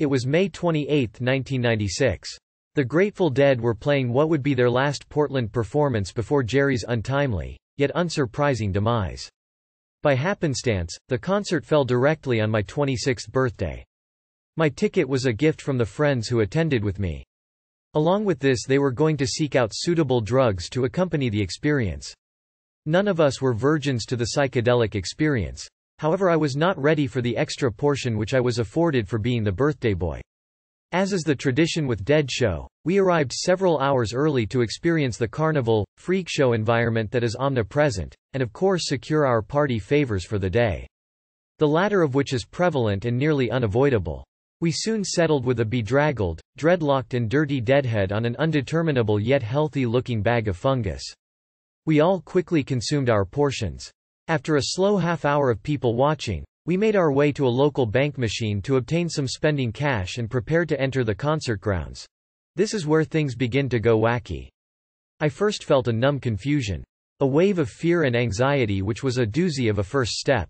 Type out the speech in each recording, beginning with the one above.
It was May 28, 1996. The Grateful Dead were playing what would be their last Portland performance before Jerry's untimely, yet unsurprising demise. By happenstance, the concert fell directly on my 26th birthday. My ticket was a gift from the friends who attended with me. Along with this they were going to seek out suitable drugs to accompany the experience. None of us were virgins to the psychedelic experience. However I was not ready for the extra portion which I was afforded for being the birthday boy. As is the tradition with Dead Show, we arrived several hours early to experience the carnival, freak show environment that is omnipresent, and of course secure our party favors for the day. The latter of which is prevalent and nearly unavoidable. We soon settled with a bedraggled, dreadlocked and dirty deadhead on an undeterminable yet healthy looking bag of fungus. We all quickly consumed our portions. After a slow half hour of people watching, we made our way to a local bank machine to obtain some spending cash and prepared to enter the concert grounds. This is where things begin to go wacky. I first felt a numb confusion. A wave of fear and anxiety which was a doozy of a first step.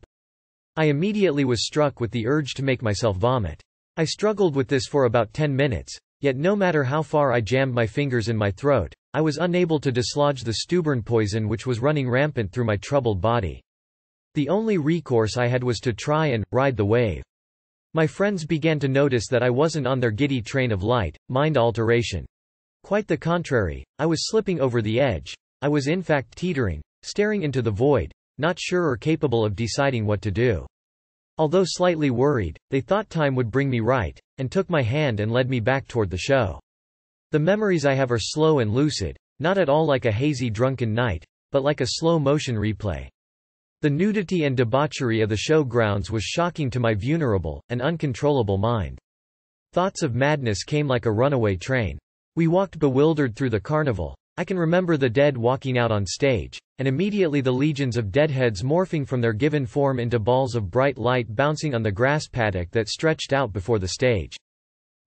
I immediately was struck with the urge to make myself vomit. I struggled with this for about 10 minutes, yet no matter how far I jammed my fingers in my throat, I was unable to dislodge the stubborn poison which was running rampant through my troubled body. The only recourse I had was to try and, ride the wave. My friends began to notice that I wasn't on their giddy train of light, mind alteration. Quite the contrary, I was slipping over the edge. I was in fact teetering, staring into the void, not sure or capable of deciding what to do. Although slightly worried, they thought time would bring me right, and took my hand and led me back toward the show. The memories I have are slow and lucid, not at all like a hazy drunken night, but like a slow motion replay. The nudity and debauchery of the showgrounds was shocking to my vulnerable, and uncontrollable mind. Thoughts of madness came like a runaway train. We walked bewildered through the carnival. I can remember the dead walking out on stage, and immediately the legions of deadheads morphing from their given form into balls of bright light bouncing on the grass paddock that stretched out before the stage.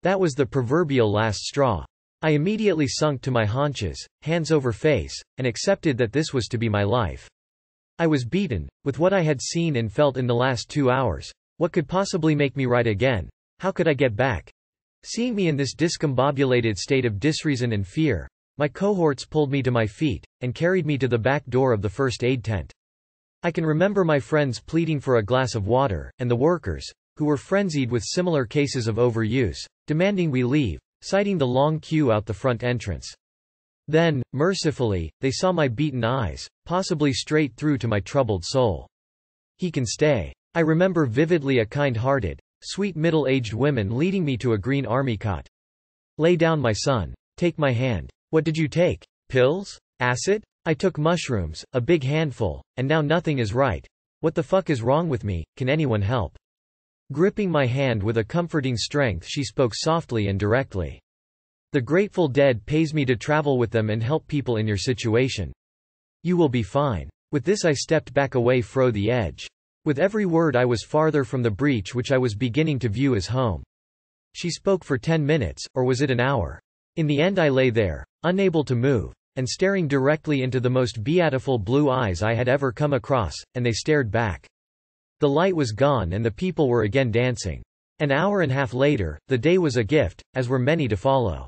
That was the proverbial last straw. I immediately sunk to my haunches, hands over face, and accepted that this was to be my life. I was beaten, with what I had seen and felt in the last two hours. What could possibly make me right again? How could I get back? Seeing me in this discombobulated state of disreason and fear, my cohorts pulled me to my feet, and carried me to the back door of the first aid tent. I can remember my friends pleading for a glass of water, and the workers, who were frenzied with similar cases of overuse, demanding we leave, citing the long queue out the front entrance. Then, mercifully, they saw my beaten eyes, possibly straight through to my troubled soul. He can stay. I remember vividly a kind-hearted, sweet middle-aged woman leading me to a green army cot. Lay down my son. Take my hand. What did you take? Pills? Acid? I took mushrooms, a big handful, and now nothing is right. What the fuck is wrong with me? Can anyone help? Gripping my hand with a comforting strength she spoke softly and directly. The Grateful Dead pays me to travel with them and help people in your situation. You will be fine. With this I stepped back away fro the edge. With every word I was farther from the breach which I was beginning to view as home. She spoke for ten minutes, or was it an hour? In the end I lay there, unable to move, and staring directly into the most beautiful blue eyes I had ever come across, and they stared back. The light was gone and the people were again dancing. An hour and a half later, the day was a gift, as were many to follow.